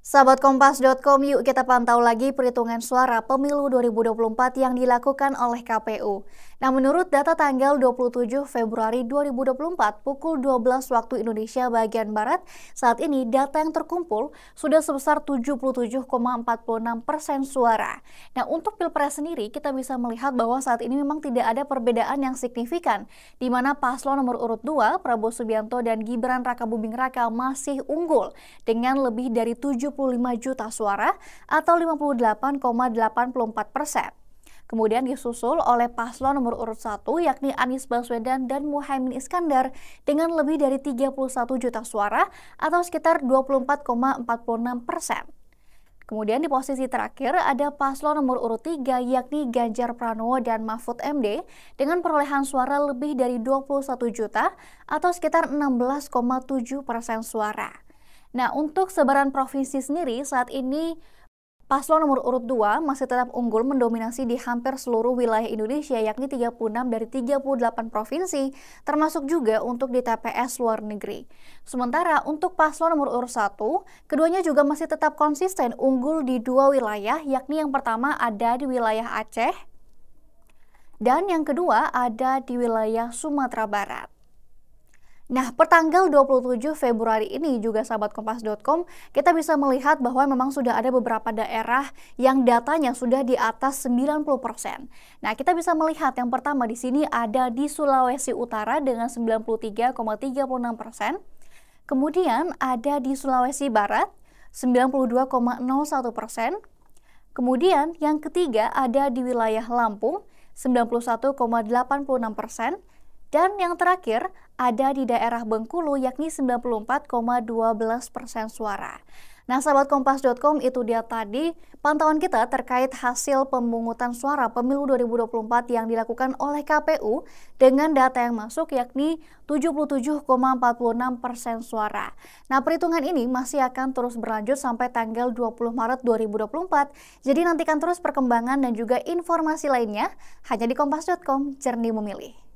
Sahabat Kompas.com, yuk kita pantau lagi perhitungan suara pemilu 2024 yang dilakukan oleh KPU. Nah, menurut data tanggal 27 Februari 2024 pukul 12 waktu Indonesia bagian Barat, saat ini data yang terkumpul sudah sebesar 77,46 persen suara. Nah, untuk Pilpres sendiri, kita bisa melihat bahwa saat ini memang tidak ada perbedaan yang signifikan, di mana paslon nomor urut 2, Prabowo Subianto dan Gibran Raka Buming Raka masih unggul dengan lebih dari tujuh 75 juta suara atau 58,84 persen. Kemudian disusul oleh paslon nomor urut satu yakni Anies Baswedan dan Muhaimin Iskandar dengan lebih dari 31 juta suara atau sekitar 24,46 persen. Kemudian di posisi terakhir ada paslon nomor urut tiga yakni Ganjar Pranowo dan Mahfud MD dengan perolehan suara lebih dari 21 juta atau sekitar 16,7 persen suara. Nah, untuk sebaran provinsi sendiri saat ini Paslon nomor urut 2 masih tetap unggul mendominasi di hampir seluruh wilayah Indonesia yakni 36 dari 38 provinsi termasuk juga untuk di TPS luar negeri. Sementara untuk paslon nomor urut 1, keduanya juga masih tetap konsisten unggul di dua wilayah yakni yang pertama ada di wilayah Aceh dan yang kedua ada di wilayah Sumatera Barat. Nah, pertanggal 27 Februari ini juga sahabat kompas.com kita bisa melihat bahwa memang sudah ada beberapa daerah yang datanya sudah di atas 90%. Nah, kita bisa melihat yang pertama di sini ada di Sulawesi Utara dengan 93,36%. Kemudian ada di Sulawesi Barat 92,01%. Kemudian yang ketiga ada di wilayah Lampung 91,86%. Dan yang terakhir, ada di daerah Bengkulu yakni 94,12 persen suara. Nah, sahabat kompas.com itu dia tadi pantauan kita terkait hasil pemungutan suara pemilu 2024 yang dilakukan oleh KPU dengan data yang masuk yakni 77,46 persen suara. Nah, perhitungan ini masih akan terus berlanjut sampai tanggal 20 Maret 2024. Jadi nantikan terus perkembangan dan juga informasi lainnya hanya di kompas.com, jernih memilih.